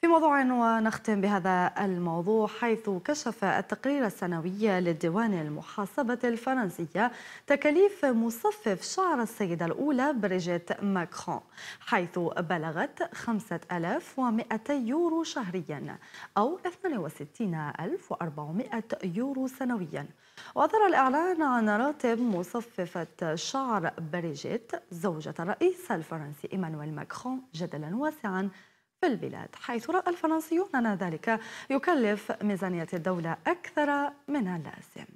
في موضوع ونختم بهذا الموضوع حيث كشف التقرير السنوي للديوان المحاسبة الفرنسية تكاليف مصفف شعر السيدة الأولى بريجيت ماكرون حيث بلغت 5200 يورو شهريا أو 62400 يورو سنويا وأظهر الإعلان عن راتب مصففة شعر بريجيت زوجة الرئيس الفرنسي إيمانويل ماكرون جدلا واسعا في البلاد حيث رأى الفرنسيون أن ذلك يكلف ميزانية الدولة أكثر من اللازم